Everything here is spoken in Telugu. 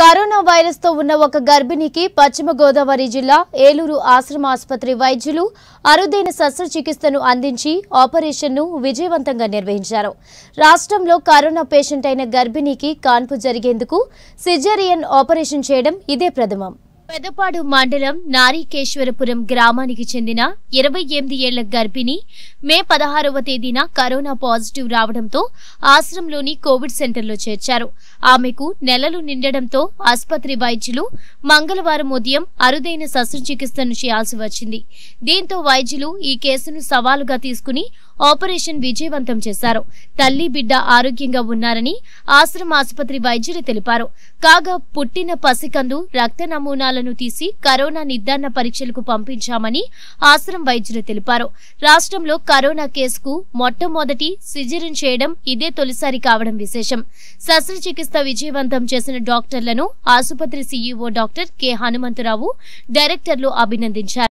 కరోనా వైరస్ తో ఉన్న ఒక గర్భిణికి పశ్చిమ గోదావరి జిల్లా ఏలూరు ఆశ్రమ ఆసుపత్రి వైద్యులు అరుదైన శస్త్రచికిత్సను అందించి ఆపరేషన్ ను విజయవంతంగా నిర్వహించారు రాష్ట్రంలో కరోనా పేషెంట్ అయిన గర్భిణికి కాన్పు జరిగేందుకు సిజేరియన్ ఆపరేషన్ చేయడం ఇదే ప్రథమం పెదపాడు మండలం నారీకేశ్వరపురం గ్రామానికి చెందిన ఇరవై ఎనిమిది ఏళ్ల గర్భిణి మే పదహారవ తేదీన కరోనా పాజిటివ్ రావడంతో ఆశ్రమంలోని కోవిడ్ సెంటర్లో చేర్చారు ఆమెకు నెలలు నిండడంతో ఆసుపత్రి వైద్యులు మంగళవారం ఉదయం అరుదైన శస్త్రచికిత్సను చేయాల్సి వచ్చింది దీంతో వైద్యులు ఈ కేసును సవాలుగా తీసుకుని ఆపరేషన్ విజయవంతం చేశారు తల్లి బిడ్డ ఆరోగ్యంగా ఉన్నారని ఆశ్రమ ఆసుపత్రి వైద్యులు తెలిపారు కాగా పుట్టిన పసికందు రక్త నమూనాలను తీసి కరోనా నిర్ధారణ పరీక్షలకు పంపించామని ఆశ్రమ వైద్యులు తెలిపారు రాష్ట్రంలో కరోనా కేసుకు మొట్టమొదటి సిజరిన్ చేయడం ఇదే తొలిసారి కావడం విశేషం శస్త్రచికిత్స విజయవంతం చేసిన డాక్టర్లను ఆసుపత్రి సీఈఓ డాక్టర్ కె హనుమంతరావు డైరెక్టర్లు అభినందించారు